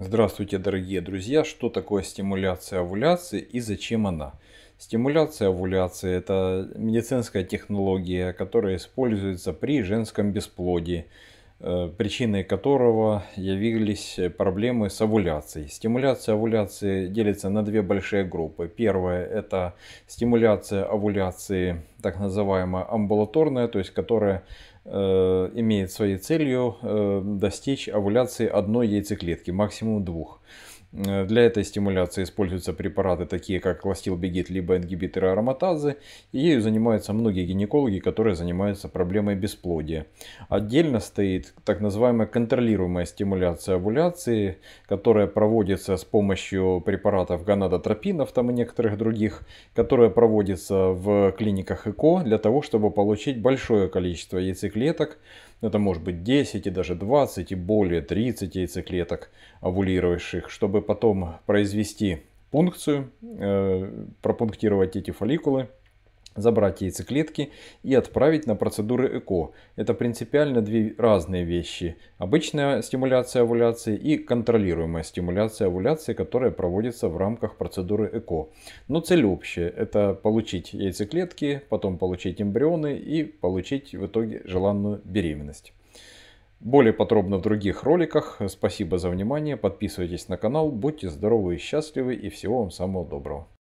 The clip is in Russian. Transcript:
Здравствуйте, дорогие друзья! Что такое стимуляция овуляции и зачем она? Стимуляция овуляции – это медицинская технология, которая используется при женском бесплодии, э, причиной которого явились проблемы с овуляцией. Стимуляция овуляции делится на две большие группы. Первая – это стимуляция овуляции так называемая амбулаторная, то есть которая э, имеет своей целью э, достичь овуляции одной яйцеклетки, максимум двух. Э, для этой стимуляции используются препараты, такие как ластилбегит, либо ингибиторы ароматазы. И ею занимаются многие гинекологи, которые занимаются проблемой бесплодия. Отдельно стоит так называемая контролируемая стимуляция овуляции, которая проводится с помощью препаратов гонадотропинов там и некоторых других, которая проводится в клиниках ЭКО для того, чтобы получить большое количество яйцеклеток. Это может быть 10 и даже 20 и более 30 яйцеклеток овулирующих, чтобы потом произвести пункцию, э, пропунктировать эти фолликулы забрать яйцеклетки и отправить на процедуры ЭКО. Это принципиально две разные вещи. Обычная стимуляция овуляции и контролируемая стимуляция овуляции, которая проводится в рамках процедуры ЭКО. Но цель общая. Это получить яйцеклетки, потом получить эмбрионы и получить в итоге желанную беременность. Более подробно в других роликах. Спасибо за внимание. Подписывайтесь на канал. Будьте здоровы и счастливы. И всего вам самого доброго.